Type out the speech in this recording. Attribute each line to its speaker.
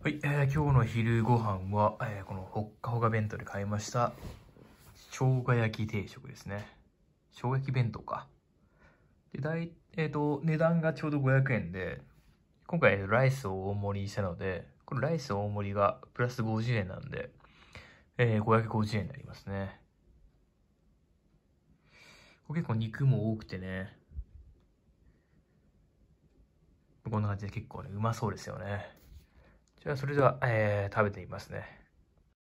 Speaker 1: はい、えー、今日の昼ご飯は、えー、このほっかほか弁当で買いました生姜焼き定食ですね生姜焼き弁当かで大、えーと、値段がちょうど500円で今回ライスを大盛りしたのでこれライス大盛りがプラス50円なんで、えー、550円になりますねこれ結構肉も多くてねこんな感じで結構ねうまそうですよねじゃそれでは、えー、食べてみますね。